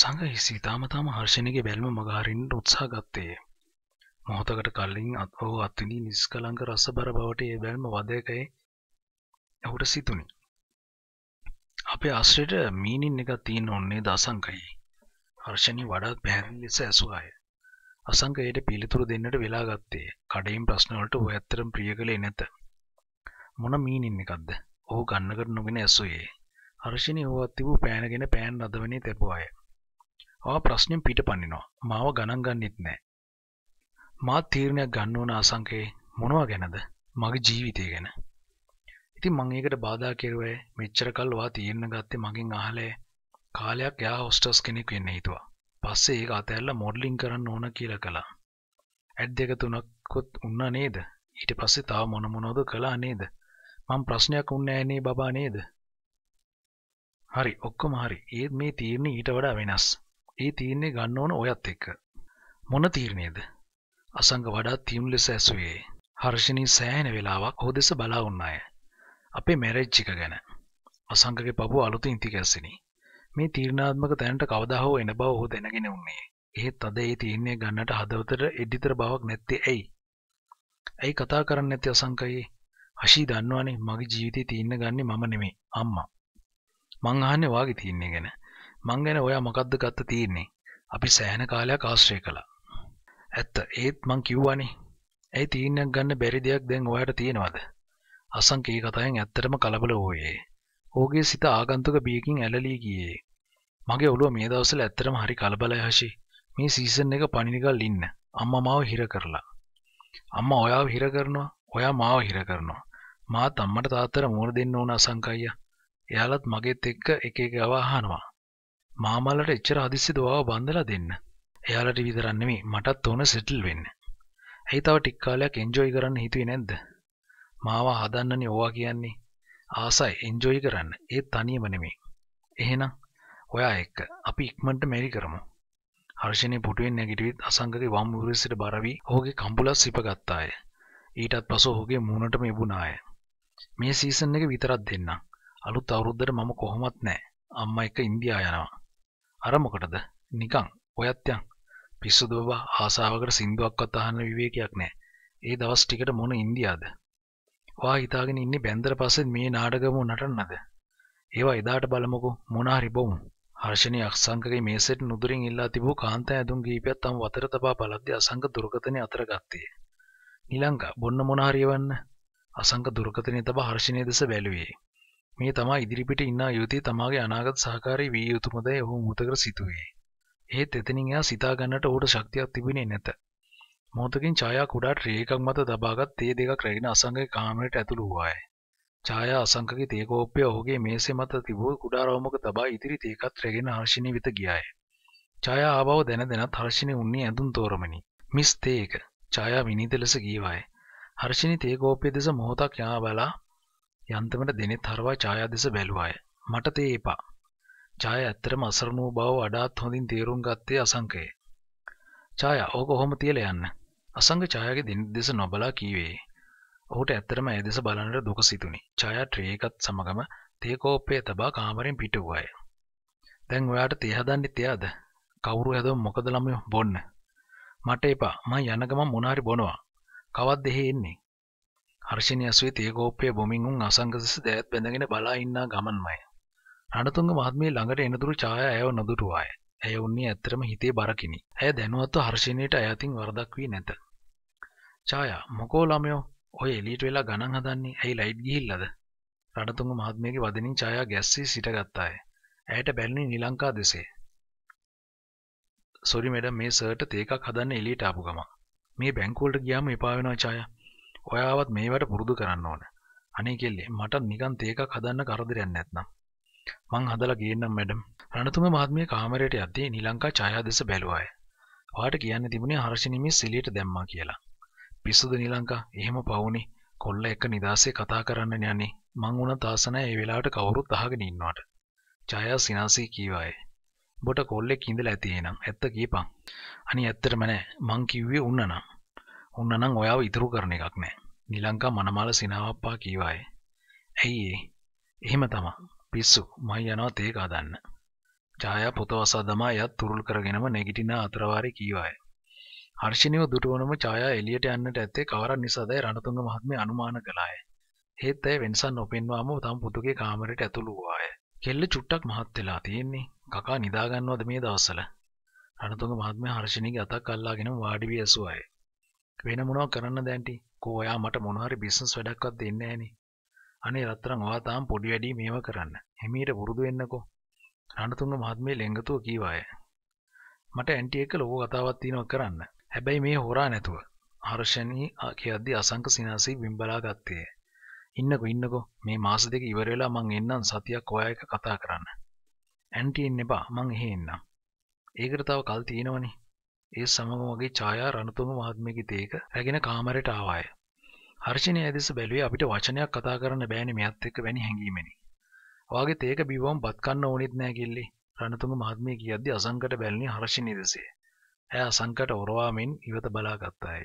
සංගයි සීතාමතාම හර්ෂණයගේ බැල්ම මගහරින්ට උත්සා ගත්තේ. මොහොතකට කල්ලින් අත් ඔහු අත්තිනී නිස්කළංක රස බර බවට ඒ බැල්ම වදයකයි ඇහුට සිතුනි. අපේ අස්්‍රයට මීනින් එක තිීන් ඔන්නේ දසංකයි. හර්ෂණි වඩාත් පැහැදිලි ලෙස ඇසුවාය. අසංකයට පිළිතුරු දෙන්නට වෙලා ගත්තේ කඩයිම් ප්‍රශ්නවලට ඔය ඇත්තරම් ප්‍රිය කළේ නැත. මොන මීනින් එකක්ද ඔහු ගන්නකට නොගෙන ඇසුයේ. හර්ෂණි ඔවත් තිබූ පෑනගෙන පෑන් අදවනේ තැපුවාය. ආව ප්‍රශ්නෙන් පිට පනිනවා. මාව ගණන් ගන්නෙත් නෑ. මාත් තීරණයක් ගන්න ඕන ආසංකේ මොනවා ගැනද? මගේ ජීවිතය ගැන. ඉතින් මං ඒකට බාධා කෙරුවේ මෙච්චර කල් ඔයා තීරණ ගත්තේ මගෙන් අහලේ කාලයක් එයා හොස්ටස් කෙනෙක් වෙන්න හිතුවා. පස්සේ ඒක අතහැරලා මොඩලින් කරන්න ඕන කියලා කළා. ඇඩ් දෙක තුනක්වත් උන්නා නේද? ඊට පස්සේ තව මොන මොනවද කළා නේද? මං ප්‍රශ්නයක් උන්නේ නෑ නේ බබා නේද? හරි ඔක්කොම හරි. ඒත් මේ තීරණ ඊට වඩා වෙනස්. ඒ තීරණය ගන්න ඕන ඔයත් එක්ක. මොන තීරණයද? අසංග වඩාත් තියුණු ලෙස ඇසුවේ. හර්ෂණී සෑහෙන වෙලාවක් ඔහු දෙස බලා වුණ අය. අපේ මැරේජ් එක ගැන. අසංගගේ පපුව අලුතින් තිකැස්සෙනි. මේ තීරණාත්මක තැනට කවදා හෝ එන බව ඔහු දැනගෙන උන්නේ. එහෙත් අද ඒ තීරණය ගන්නට හදවතට එඩිතර බවක් නැත්තේ ඇයි? ඇයි කතා කරන්නේ නැති අසංකයේ? හෂී දන්නවනේ මගේ ජීවිතේ තීරණ ගන්නේ මම නෙමෙයි අම්මා. මං අහන්නේ වාගේ තීරණේ ගැන. මං ගැන ඔයා මොකක්ද ගත්ත තියෙන්නේ අපි සෑහන කාලයක් ආශ්‍රය කළා ඇත්ත ඒත් මං කිව්වනේ ඇයි තීරණයක් ගන්න බැරි දෙයක් දැන් ඔයාට තියෙනවද අසංකේ කතාවෙන් ඇත්තටම කලබල වූයේ ඕගේ සිත ආගන්තුක බියකින් ඇලලී ගියේ මගේ ඔළුව මේ දවස්වල ඇත්තටම හරි කලබලයි හෂි මේ සීසන් එක පණිනිකල් ඉන්න අම්මා මාව හිර කරලා අම්මා ඔයාව හිර කරනවා ඔයා මාව හිර කරනවා මාත් අම්මට තාත්තට මෝර දෙන්න ඕන අසංකයියා එයාලත් මගෙත් එක්ක එක එක ගව අහනවා මාමලට එච්චර හදිස්සි දවාව බන්ධලා දෙන්න. එයාලට විතරන්නෙමි මටත් ඕන සෙටල් වෙන්න. ඇයි තව ටික් කාලයක් එන්ජොයි කරන්න හිතුවේ නැද්ද? මාව හදන්නනේ ඕවා කියන්නේ. ආසයි එන්ජොයි කරන්න. ඒ තනියම නෙමෙයි. එහෙනම් ඔයා එක්ක අපි ඉක්මනට මෙරි කරමු. හර්ෂණේ පුටුවෙන් නැගිටවිත් අසංගගේ වම් උරසිට බර වී ඔහුගේ කම්බුලස් සිපගත්තාය. ඊටත් පසු ඔහුගේ මූණටම එබුණාය. මේ සීසන් එක විතරක් දෙන්නම්. අලුත් අවුරුද්දට මම කොහොමත් නැහැ. අම්මා එක්ක ඉන්දියා යනවා. අර මොකටද නිකං ඔයත් යන් පිස්සුද බබා ආසාවකට සින්දුවක්වත් අහන්න විවේකයක් නෑ ඒ දවස් ටිකට මොන ඉන්දියාද වා හිතාගෙන ඉන්නේ බැන්දර පස්සෙත් මේ නාටකම නටන්නද ඒවා එදාට බලමුකෝ මොනාහරි බොමු හර්ෂණය අක්සංකගේ මේසෙට නුදුරින් ඉල්ලා තිබූ කාන්ත ඇඳුම් ගීපයත් තම වතර තබා බලද්දී අසංක දුර්ගතනය අතර ගත්තේ. නිලංගා බොන්න මොනහරියවන්න අසංක දුර්ගතනය තබා හර්ෂණය දෙස බැලුවේ. මේ තමා ඉදිරිපිට ඉන්නා යුවතිය තමාගේ අනාගත සහකාරී වී යුතුමදැයි ඔහු මුතකර සිතුවේ. එහෙත් එතනින් එයා සිතා ගන්නට ඔහුට ශක්තියක් තිබුණේ නැත. මොහොතකින් ඡායා කුඩා ට්‍රේ එකක් මත දබාගත් තේ දෙකක් රැගෙන අසංගගේ කාමරයට ඇතුළු වූවාය. ඡායා අසංගගේ තේ කෝප්පය ඔහුගේ මේසෙ මත තිබූ කුඩා රෝමක තබා ඉදිරි තේකත් රැගෙන හර්ෂිනී වෙත ගියාය. ඡායා ආබව දැන දැනත් හර්ෂිනි උන්නේ ඇඳුම් තෝරමනි. මිස් තේක. ඡායා විනීත ලෙස කීවාය. හර්ෂිනි තේ කෝපය දෙස මොහොතක් යා බලා යන්තමට දෙනෙත් හරවා ඡායා දෙස බැලුවාය. මට තේ එපා. ඡාය ඇත්තටම අසරණ වූ බව වඩාත් හොඳින් තේරුම් ගත්තේ අසංකය. ඡාය ඕක කොහොම තියලා යන්න. අසංක ඡායාගේ දෙනෙත් දෙස නොබලා කීවේ. ඔහුට ඇත්තටම ඒ දෙස බලන්නට දුක සිතුණි. ඡායා ට්‍රේ එකත් සමගම තේ කෝප්පය තබා කාමරෙන් පිට වූවාය. දැන් ඔයාට තේ හදන්නෙත් එයාද? කවුරු හැදුවොත් මොකද ළමයෝ බොන්න? මට එපා. මං යන ගමන් මොනාරි බොනවා. කවද්ද එහෙ එන්නේ? හර්ෂණය අස්වේ තේකෝපය බොමින් උන් අසංගතස දෑත් බැඳගෙන බලා ඉන්නා ගමන්මය. රණතුංග මහත්මිය ළඟට එනතුරු ඡායා ඇයව නොදුටුවාය. ඇය උන්නේ ඇත්තටම හිතේ බරකිනි. ඇය දැනුවත්ව හර්ෂණයට අයතින් වරදක් වී නැත. ඡායා මොකෝ ළමයෝ ඔය එලීට වෙලා ගණන් හදන්නේ ඇයි ලයිට් ගිහිල්ලාද? රණතුංග මහත්මියගේ වදනින් ඡායා ගැස්සී සිටගත්තාය. ඇයට බැලුනේ නිලංකා දෙසේ. සොරි මැඩම් මේ සර්ට තේකක් හදන්න එලීට ආපු ගමන්. මේ බැංකුවලට ගියාම එපා වෙනවා ඡායා. ඔයාවත් මේවට පුරුදු කරන්න ඕන. අනේ කෙල්ලේ මට නිකන් තේකක් හදන්න කරදරයක් නැත්නම්. මං හදලා ගේන්නම් මැඩම්. රණතුම මහත්මිය කාමරයට යද්දී නිලංකා ඡායාදෙස බැලුවාය. ඔයාට කියන්න තිබුණේ හර්ෂිනි මිස් එළියට දැම්මා කියලා. පිස්සුද නිලංකා? එහෙම පවුනේ. කොල්ල එක නිදාසේ කතා කරන්න යන්නේ මං වුණත් ආස නැහැ ඒ වෙලාවට කවුරුත් අහගෙන ඉන්නවට. ජයා සිනාසී කීවාය. "බොට කොල්ලෙක් ඉඳලා ඇති එහෙනම් ඇත්ත කියපන්." "අනේ ඇත්තටම නෑ මං කිව්වේ උන්නනම්." ඔන්නනම් ඔයාව ඉතුරු කරන එකක් නෑ නිලංකා මනමාල සිනාවප්පා කීවාය. ඇයි ඒ? එහෙම තමා. පිස්සු මම යනවා තේ කඩන්න. ඡායා පොත වසා දමා යත් තුරුල් කරගෙනම නැගිටින අතරවාරේ කීවාය. හර්ෂණිව දුටුවනම ඡායා එළියට යන්නට ඇත්තේ කවරක් නිසාදයි රණතුංග මහත්මයා අනුමාන කළාය. හේත් ඇය වෙනසක් නොපෙන්වාම තම පුතුගේ කාමරයට ඇතුළු වූවාය. කෙල්ල චුට්ටක් මහත් වෙලා තියෙන්නේ. කකා නිදාගන්නවද මේ දවස්වල? රණතුංග මහත්මයා හර්ෂණිගේ අතක් අල්ලාගෙනම වාඩි වී ඇසුවාය. වෙන මොනව කරන්න දැන්ටි කෝ ඔයා මට මොනහරි බිස්නස් වැඩක්වත් දෙන්න ඇනේ අනේ රත්තරන් ඔයා තාම පොඩි වැඩි මේව කරන්න හැමීට පුරුදු වෙන්නකෝ රණතුංග මහත්මිය ලෙංගතුව කීවාය මට ඇන්ටි එක්ක ලොකු කතාවක් තියෙනවා කරන්න හැබැයි මේ හොරා නැතුව හර්ෂණී කියද්දි අසංක සිනාසී බිම්බලා ගත්තේ ඉන්නකෝ ඉන්නකෝ මේ මාස දෙක ඉවර වෙලා මං එන්නම් සතියක් ඔයා එක කතා කරන්න ඇන්ටි එන්න එපා මං එහෙ එන්නම් ඒකට තව කල් තියෙනවනේ ඒ සමගම වගේ ඡායා රණතුංග මහත්මයාගේ තේක රැගෙන කාමරයට ආවාය. හර්ෂිනී ඇදෙස බැලුවේ අපිට වචනයක් කතා කරන්න බෑනේ මෙයත් එක්ක වැනි හැංගීමෙනි. වාගේ තේක බිවම් බත් කන්න ඕනෙත් නෑ කිල්ලි. රණතුංග මහත්මිය කියද්දී අසංකට බැලුනේ හර්ෂිනී දෙසේ. ඇය අසංකට ඔරවාමින් ඉවත බලාගත්තාය.